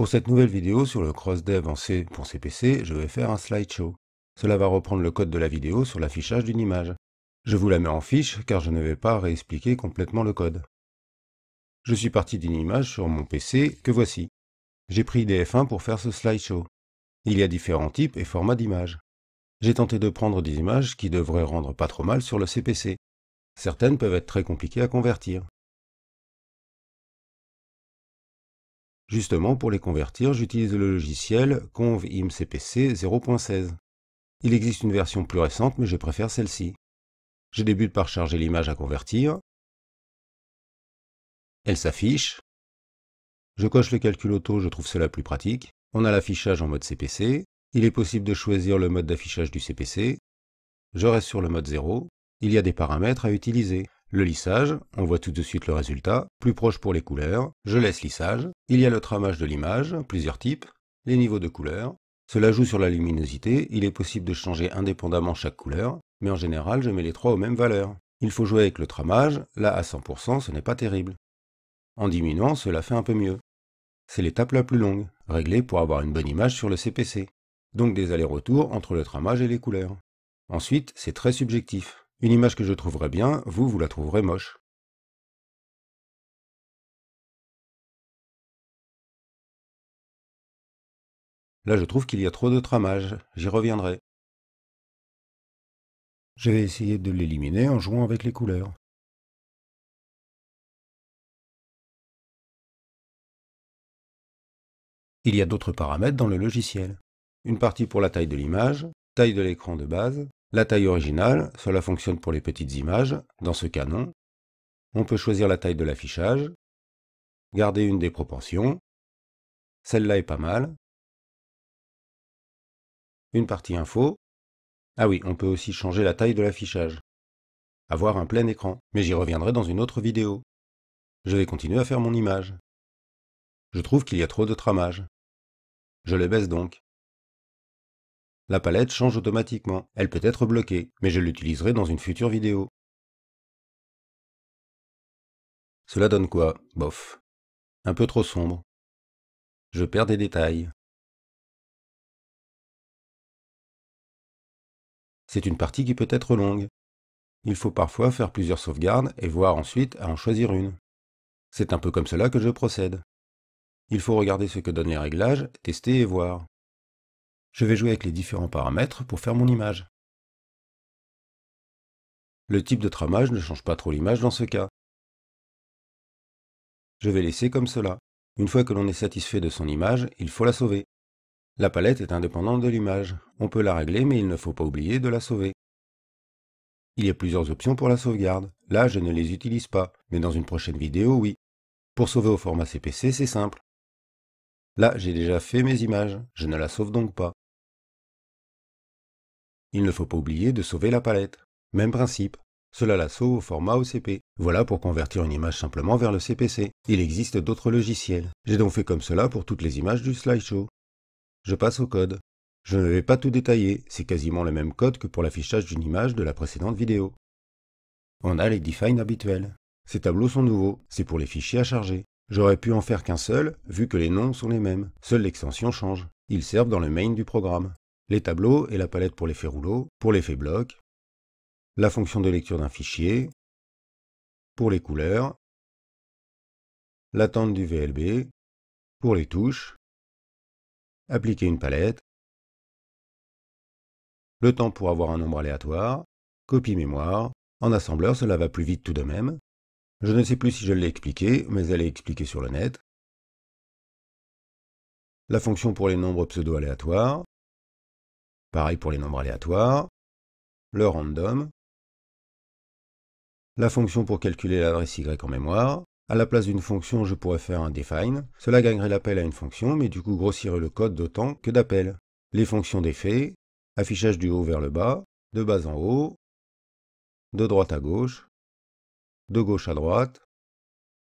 Pour cette nouvelle vidéo sur le CrossDev en C pour CPC, je vais faire un slideshow. Cela va reprendre le code de la vidéo sur l'affichage d'une image. Je vous la mets en fiche car je ne vais pas réexpliquer complètement le code. Je suis parti d'une image sur mon PC que voici. J'ai pris DF1 pour faire ce slideshow. Il y a différents types et formats d'images. J'ai tenté de prendre des images qui devraient rendre pas trop mal sur le CPC. Certaines peuvent être très compliquées à convertir. Justement, pour les convertir, j'utilise le logiciel convimcpc 0.16. Il existe une version plus récente, mais je préfère celle-ci. Je débute par charger l'image à convertir. Elle s'affiche. Je coche le calcul auto, je trouve cela plus pratique. On a l'affichage en mode CPC. Il est possible de choisir le mode d'affichage du CPC. Je reste sur le mode 0. Il y a des paramètres à utiliser. Le lissage, on voit tout de suite le résultat, plus proche pour les couleurs, je laisse lissage, il y a le tramage de l'image, plusieurs types, les niveaux de couleurs, cela joue sur la luminosité, il est possible de changer indépendamment chaque couleur, mais en général je mets les trois aux mêmes valeurs. Il faut jouer avec le tramage, là à 100% ce n'est pas terrible. En diminuant, cela fait un peu mieux. C'est l'étape la plus longue, réglée pour avoir une bonne image sur le CPC. Donc des allers-retours entre le tramage et les couleurs. Ensuite, c'est très subjectif. Une image que je trouverai bien, vous, vous la trouverez moche. Là, je trouve qu'il y a trop de tramage, j'y reviendrai. Je vais essayer de l'éliminer en jouant avec les couleurs. Il y a d'autres paramètres dans le logiciel. Une partie pour la taille de l'image, taille de l'écran de base, la taille originale, cela fonctionne pour les petites images, dans ce cas non. On peut choisir la taille de l'affichage, garder une des proportions, celle-là est pas mal, une partie info, ah oui, on peut aussi changer la taille de l'affichage, avoir un plein écran, mais j'y reviendrai dans une autre vidéo. Je vais continuer à faire mon image. Je trouve qu'il y a trop de tramage. Je les baisse donc. La palette change automatiquement. Elle peut être bloquée, mais je l'utiliserai dans une future vidéo. Cela donne quoi Bof. Un peu trop sombre. Je perds des détails. C'est une partie qui peut être longue. Il faut parfois faire plusieurs sauvegardes et voir ensuite à en choisir une. C'est un peu comme cela que je procède. Il faut regarder ce que donnent les réglages, tester et voir. Je vais jouer avec les différents paramètres pour faire mon image. Le type de tramage ne change pas trop l'image dans ce cas. Je vais laisser comme cela. Une fois que l'on est satisfait de son image, il faut la sauver. La palette est indépendante de l'image. On peut la régler, mais il ne faut pas oublier de la sauver. Il y a plusieurs options pour la sauvegarde. Là, je ne les utilise pas, mais dans une prochaine vidéo, oui. Pour sauver au format CPC, c'est simple. Là, j'ai déjà fait mes images, je ne la sauve donc pas. Il ne faut pas oublier de sauver la palette. Même principe. Cela la sauve au format OCP. Voilà pour convertir une image simplement vers le CPC. Il existe d'autres logiciels. J'ai donc fait comme cela pour toutes les images du slideshow. Je passe au code. Je ne vais pas tout détailler, c'est quasiment le même code que pour l'affichage d'une image de la précédente vidéo. On a les define habituels. Ces tableaux sont nouveaux, c'est pour les fichiers à charger. J'aurais pu en faire qu'un seul, vu que les noms sont les mêmes, seule l'extension change. Ils servent dans le main du programme les tableaux et la palette pour l'effet rouleau, pour l'effet bloc, la fonction de lecture d'un fichier, pour les couleurs, l'attente du VLB, pour les touches, appliquer une palette, le temps pour avoir un nombre aléatoire, copie mémoire, en assembleur cela va plus vite tout de même, je ne sais plus si je l'ai expliqué, mais elle est expliquée sur le net, la fonction pour les nombres pseudo-aléatoires, Pareil pour les nombres aléatoires. Le random. La fonction pour calculer l'adresse y en mémoire. À la place d'une fonction, je pourrais faire un define. Cela gagnerait l'appel à une fonction, mais du coup grossirait le code d'autant que d'appel. Les fonctions d'effet, affichage du haut vers le bas, de bas en haut, de droite à gauche, de gauche à droite,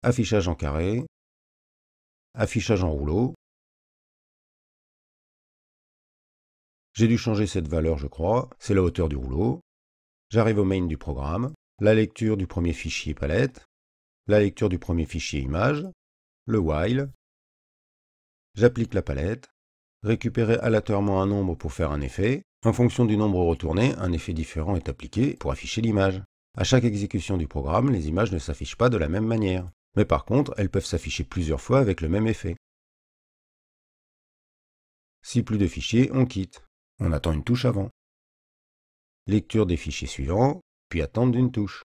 affichage en carré, affichage en rouleau, J'ai dû changer cette valeur, je crois, c'est la hauteur du rouleau. J'arrive au main du programme, la lecture du premier fichier palette, la lecture du premier fichier image, le while. J'applique la palette, récupérer aléatoirement un nombre pour faire un effet. En fonction du nombre retourné, un effet différent est appliqué pour afficher l'image. À chaque exécution du programme, les images ne s'affichent pas de la même manière. Mais par contre, elles peuvent s'afficher plusieurs fois avec le même effet. Si plus de fichiers, on quitte. On attend une touche avant. Lecture des fichiers suivants, puis attente d'une touche.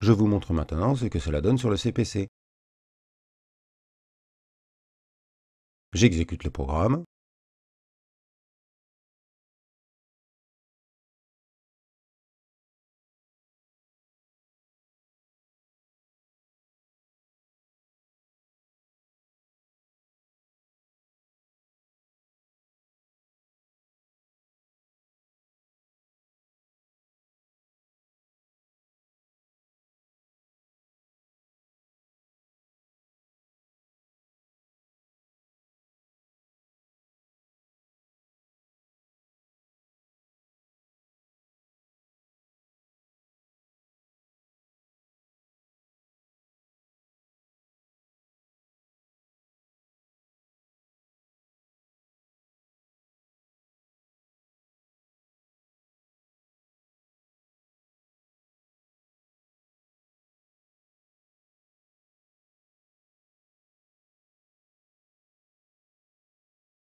Je vous montre maintenant ce que cela donne sur le CPC. J'exécute le programme.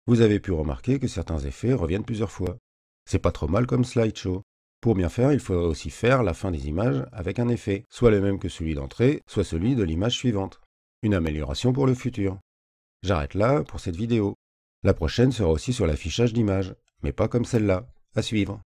Vous avez pu remarquer que certains effets reviennent plusieurs fois. C'est pas trop mal comme slideshow. Pour bien faire, il faudrait aussi faire la fin des images avec un effet, soit le même que celui d'entrée, soit celui de l'image suivante. Une amélioration pour le futur. J'arrête là pour cette vidéo. La prochaine sera aussi sur l'affichage d'images, mais pas comme celle-là. À suivre.